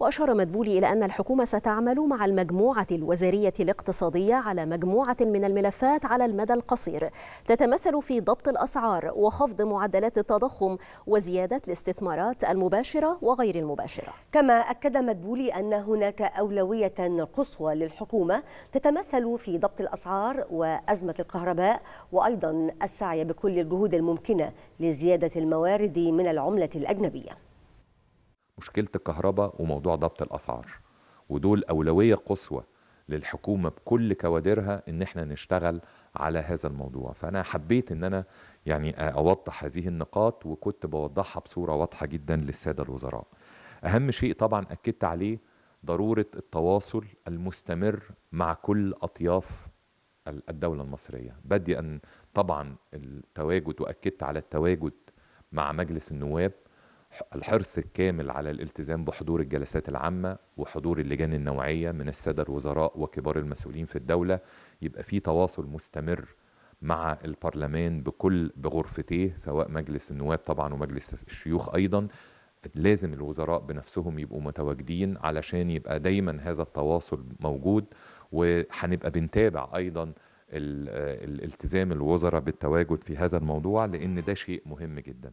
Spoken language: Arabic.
وأشار مدبولي إلى أن الحكومة ستعمل مع المجموعة الوزارية الاقتصادية على مجموعة من الملفات على المدى القصير تتمثل في ضبط الأسعار وخفض معدلات التضخم وزيادة الاستثمارات المباشرة وغير المباشرة كما أكد مدبولي أن هناك أولوية قصوى للحكومة تتمثل في ضبط الأسعار وأزمة الكهرباء وأيضا السعي بكل الجهود الممكنة لزيادة الموارد من العملة الأجنبية مشكله الكهرباء وموضوع ضبط الاسعار ودول اولويه قصوى للحكومه بكل كوادرها ان احنا نشتغل على هذا الموضوع فانا حبيت ان انا يعني اوضح هذه النقاط وكنت بوضحها بصوره واضحه جدا للساده الوزراء اهم شيء طبعا اكدت عليه ضروره التواصل المستمر مع كل اطياف الدوله المصريه بادئا طبعا التواجد واكدت على التواجد مع مجلس النواب الحرص الكامل على الالتزام بحضور الجلسات العامة وحضور اللجان النوعية من السادة الوزراء وكبار المسؤولين في الدولة يبقى في تواصل مستمر مع البرلمان بكل بغرفتيه سواء مجلس النواب طبعا ومجلس الشيوخ أيضا لازم الوزراء بنفسهم يبقوا متواجدين علشان يبقى دايما هذا التواصل موجود وهنبقى بنتابع أيضا الالتزام الوزراء بالتواجد في هذا الموضوع لأن ده شيء مهم جدا